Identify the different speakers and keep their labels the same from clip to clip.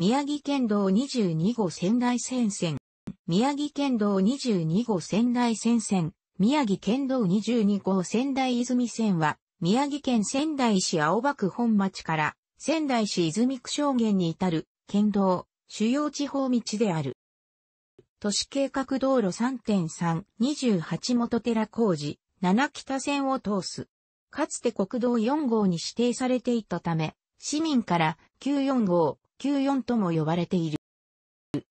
Speaker 1: 宮城県道22号仙台線線、宮城県道22号仙台線線、宮城県道22号仙台泉線は、宮城県仙台市青葉区本町から仙台市泉区証言に至る県道、主要地方道である。都市計画道路3.3、28元寺工事、7北線を通す。かつて国道4号に指定されていたため、市民から94号、94とも呼ばれている。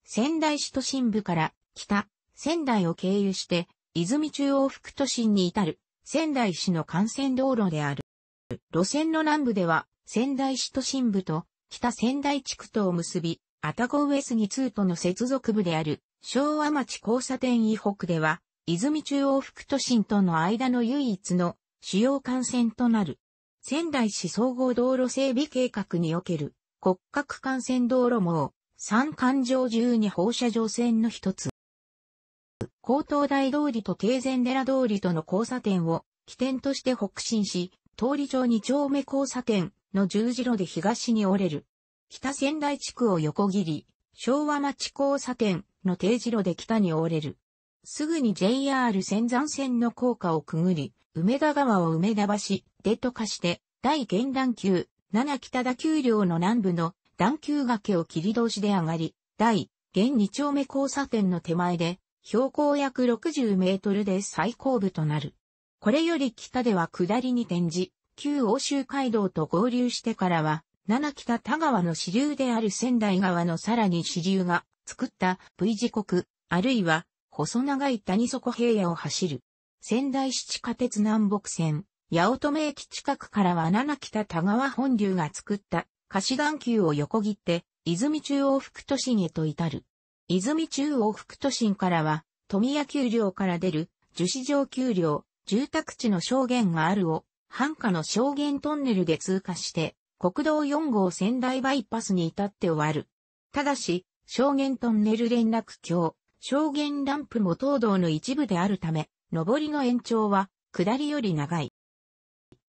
Speaker 1: 仙台市都心部から北、仙台を経由して、泉中央副都心に至る仙台市の幹線道路である。路線の南部では仙台市都心部と北仙台地区とを結び、愛宕上杉2との接続部である昭和町交差点以北では、泉中央副都心との間の唯一の主要幹線となる。仙台市総合道路整備計画における骨格幹線道路網、三環状十二放射状線の一つ。高等大通りと定禅寺通りとの交差点を起点として北進し、通り上二丁目交差点の十字路で東に折れる。北仙台地区を横切り、昭和町交差点の定時路で北に折れる。すぐに JR 仙山線の高架をくぐり、梅田川を梅田橋でとかして、大玄段級七北田丘陵の南部の段丘崖を切り通しで上がり、第、現二丁目交差点の手前で、標高約60メートルで最高部となる。これより北では下りに転じ、旧欧州街道と合流してからは、七北田川の支流である仙台川のさらに支流が作った V 字国、あるいは細長い谷底平野を走る。仙台市地下鉄南北線、八乙女駅近くからは七北田川本流が作った菓子段丘を横切って、泉中央副都心へと至る。泉中央副都心からは、富谷丘陵から出る、樹脂城丘陵、住宅地の証言があるを、繁華の証言トンネルで通過して、国道4号仙台バイパスに至って終わる。ただし、証言トンネル連絡橋、証言ランプも東道の一部であるため、上りの延長は、下りより長い。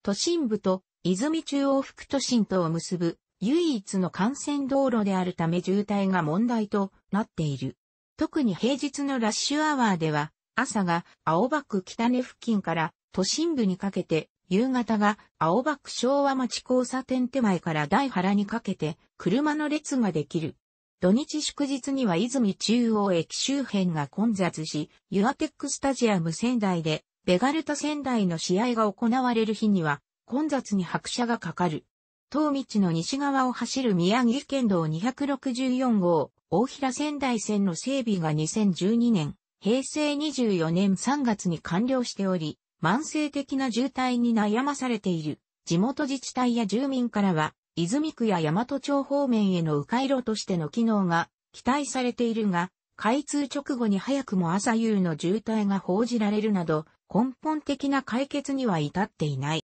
Speaker 1: 都心部と泉中央副都心とを結ぶ唯一の幹線道路であるため渋滞が問題となっている。特に平日のラッシュアワーでは、朝が青葉区北根付近から都心部にかけて、夕方が青葉区昭和町交差点手前から大原にかけて車の列ができる。土日祝日には泉中央駅周辺が混雑し、ユアテックスタジアム仙台でベガルタ仙台の試合が行われる日には、混雑に拍車がかかる。東道の西側を走る宮城県道264号、大平仙台線の整備が2012年、平成24年3月に完了しており、慢性的な渋滞に悩まされている。地元自治体や住民からは、泉区や大和町方面への迂回路としての機能が期待されているが、開通直後に早くも朝夕の渋滞が報じられるなど、根本的な解決には至っていない。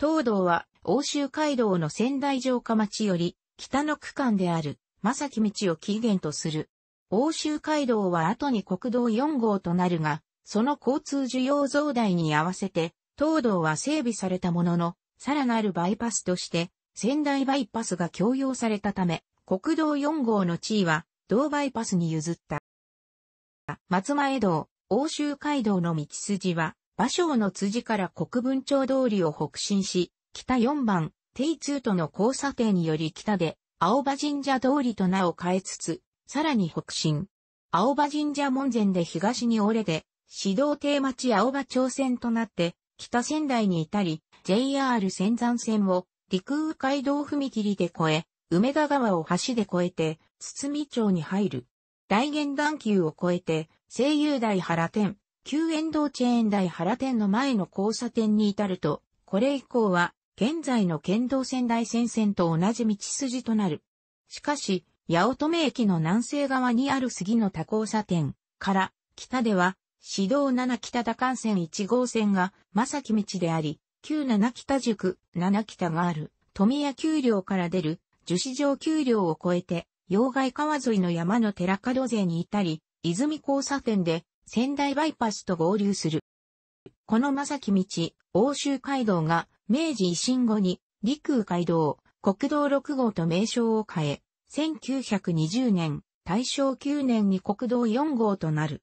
Speaker 1: 東道は欧州街道の仙台城下町より北の区間である正木道を起源とする。欧州街道は後に国道4号となるが、その交通需要増大に合わせて、東道は整備されたものの、さらなるバイパスとして、仙台バイパスが供用されたため、国道4号の地位は、同バイパスに譲った。松前道、欧州街道の道筋は、馬将の辻から国分町通りを北進し、北4番、定2との交差点により北で、青葉神社通りと名を変えつつ、さらに北進。青葉神社門前で東に折れで、指導亭町青葉町線となって、北仙台に至り、JR 仙山線を陸羽街道踏切で越え、梅田川を橋で越えて、堤町に入る。大元段級を超えて、声優大原店、旧遠道チェーン大原店の前の交差点に至ると、これ以降は、現在の県道仙台線線と同じ道筋となる。しかし、八乙女駅の南西側にある杉の多交差点から、北では、市道7北田幹線1号線が、正木道であり、旧七北塾、七北がある、富谷丘陵から出る、樹脂状丘陵を越えて、洋外川沿いの山の寺門勢にいたり、泉交差点で仙台バイパスと合流する。この正木道、欧州街道が明治維新後に陸海・街道、国道6号と名称を変え、1920年、大正9年に国道4号となる。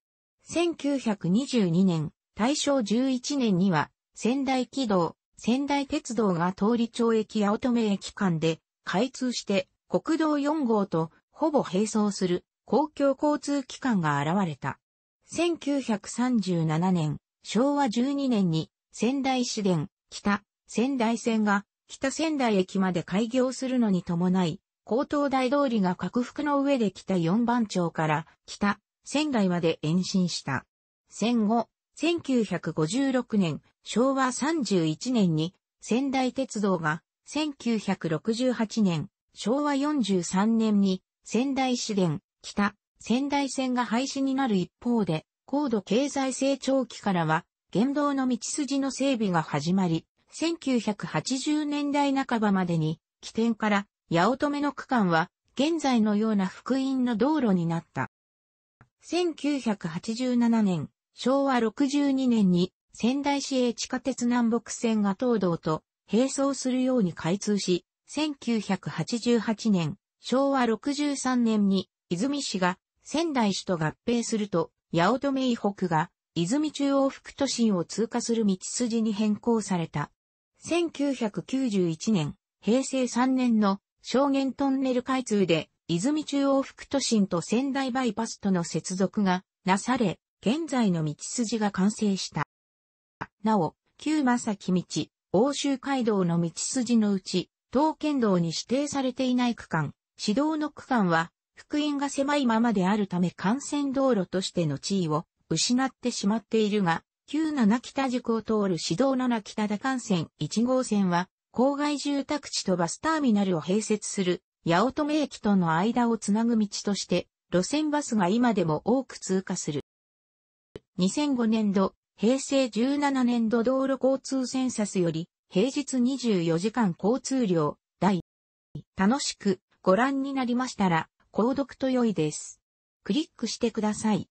Speaker 1: 1922年、大正11年には、仙台軌道、仙台鉄道が通り町駅八乙女駅間で開通して国道4号とほぼ並走する公共交通機関が現れた。1937年、昭和12年に仙台市電、北、仙台線が北仙台駅まで開業するのに伴い、高等大通りが拡幅の上で北4番町から北、仙台まで延伸した。戦後、1956年、昭和31年に仙台鉄道が1968年、昭和43年に仙台市電、北、仙台線が廃止になる一方で、高度経済成長期からは、原動の道筋の整備が始まり、1980年代半ばまでに、起点から八乙女の区間は、現在のような福音の道路になった。1987年、昭和62年に仙台市営地下鉄南北線が東道と並走するように開通し、1988年、昭和63年に、泉市が仙台市と合併すると、八乙女以北が、泉中央副都心を通過する道筋に変更された。1991年、平成3年の証言トンネル開通で、泉中央副都心と仙台バイパスとの接続がなされ、現在の道筋が完成した。なお、旧正木道、欧州街道の道筋のうち、東県道に指定されていない区間、指導の区間は、福音が狭いままであるため幹線道路としての地位を失ってしまっているが、旧七北塾を通る指導七北田幹線1号線は、郊外住宅地とバスターミナルを併設する、八乙女駅との間をつなぐ道として、路線バスが今でも多く通過する。2005年度、平成17年度道路交通センサスより、平日24時間交通量、第。楽しくご覧になりましたら、購読と良いです。クリックしてください。